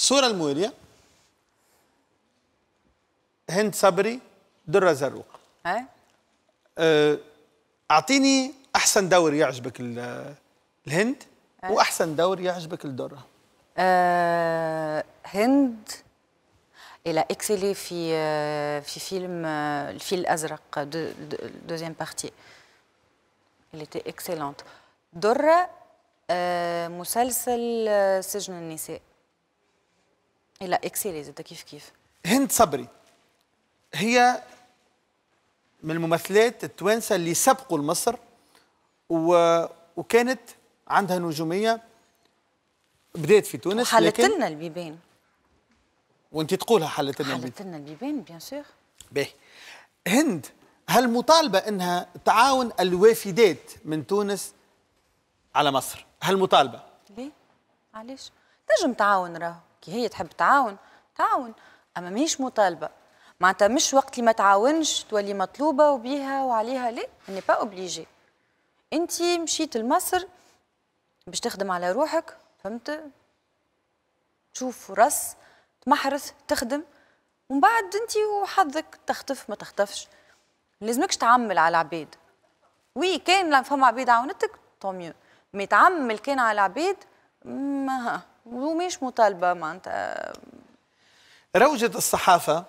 الصورة الموالية هند صبري درة زروق أه؟ أعطيني أحسن دور يعجبك الهند وأحسن دور يعجبك الدرة أه هند إلى إكسلي في أه، في فيلم أه، الفيل الأزرق دو دو دوزيام بارتي اللي تي إكسلنت درة أه، مسلسل سجن النساء لا اكسيريز انت كيف كيف هند صبري هي من الممثلات التوانسه اللي سبقوا لمصر و... وكانت عندها نجوميه بدات في تونس حلت لنا البيبان وانت تقولها حلت لنا حلت لنا البيبان بيان سور باهي هند هل مطالبه انها تعاون الوافدات من تونس على مصر هل مطالبه ليه علاش تنجم تعاون راهو كي هي تحب تعاون تعاون اما ماهيش مطالبه معناتها مش وقت اللي ما تعاونش تولي مطلوبه وبيها وعليها لا اني با اوبليجي انت مشيت لمصر باش تخدم على روحك فهمت تشوف فرص تمحرث تخدم ومن بعد انت وحظك تخطف ما تخطفش لازمكش تعمل على العباد وي كان فما عباد عاونتك طوميو مي تعمل كان على العباد ما ومش مطالبه معناتها روجة الصحافة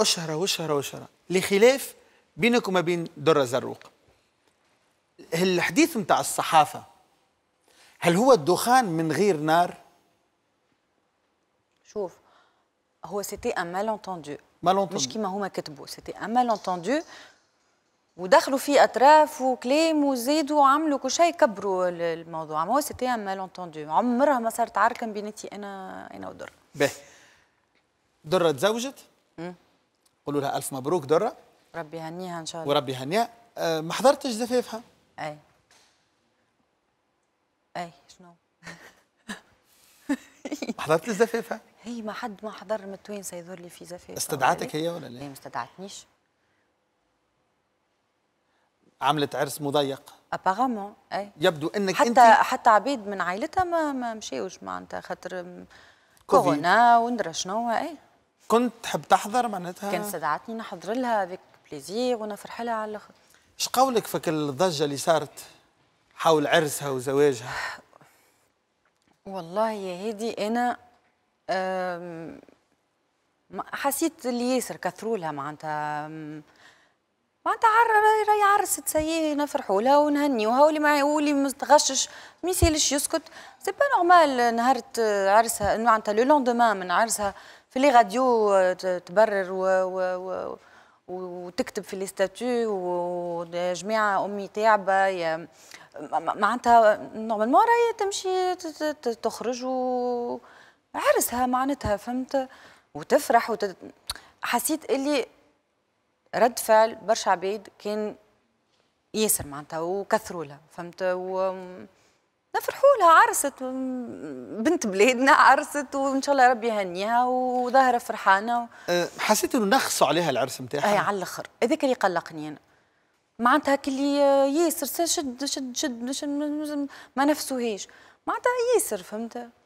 أشهر وأشهرة وأشهرة لخلاف بينك وما بين درة زروق الحديث متاع الصحافة هل هو الدخان من غير نار؟ شوف هو سيتي ان مال مش كيما هما كتبوا سيتي ان مال ودخلوا فيه اطراف وكلام وزادوا وعملوا كل شيء كبروا الموضوع ما هو سيتي ان مال عمرها ما صارت عركه بينتي انا انا ودر باهي دره تزوجت قولوا لها الف مبروك دره ربي يهنيها ان شاء الله وربي يهنيها أه ما حضرتش زفافها اي اي شنو ما حضرتش زفافها هي ما حد ما حضر من التوانسه لي في زفاف استدعتك هي ولا لا؟ لا إيه، ما استدعتنيش عملت عرس مضيق ابارامون اي يبدو انك حتى انت حتى عبيد من عائلتها ما, ما مشاوش معناتها خاطر كورونا وندرى شنو اي كنت تحب تحضر معناتها كان استدعتني نحضر لها بك بليزير ونفرح لها على الاخر اش قولك فك الضجه اللي صارت حول عرسها وزواجها والله يا هادي انا حسيت اللي ياسر كثروا لها معناتها معناتها عر راهي عرست سي نفرحوا لها ونهنيوها واللي ما واللي متغشش ما يسالش يسكت سي با نورمال نهار عرسها معناتها لو لوندومان من عرسها في لي راديو تبرر و, و, و وتكتب في لي ستاتو وجميع امي تعبه معناتها نورمالمون راهي تمشي تخرج وعرسها معناتها فهمت وتفرح وت... حسيت اللي رد فعل برشا عباد كان ياسر معناتها وكثروا لها فهمت و نفرحوا لها عرست بنت بلادنا عرست وان شاء الله ربي يهنيها وظاهره فرحانه و... أه، حسيت انه نخصوا عليها العرس نتاعها اي على الاخر هذاك اللي قلقني انا معناتها اللي ياسر شد شد, شد ما نفسوهاش معناتها ياسر فهمت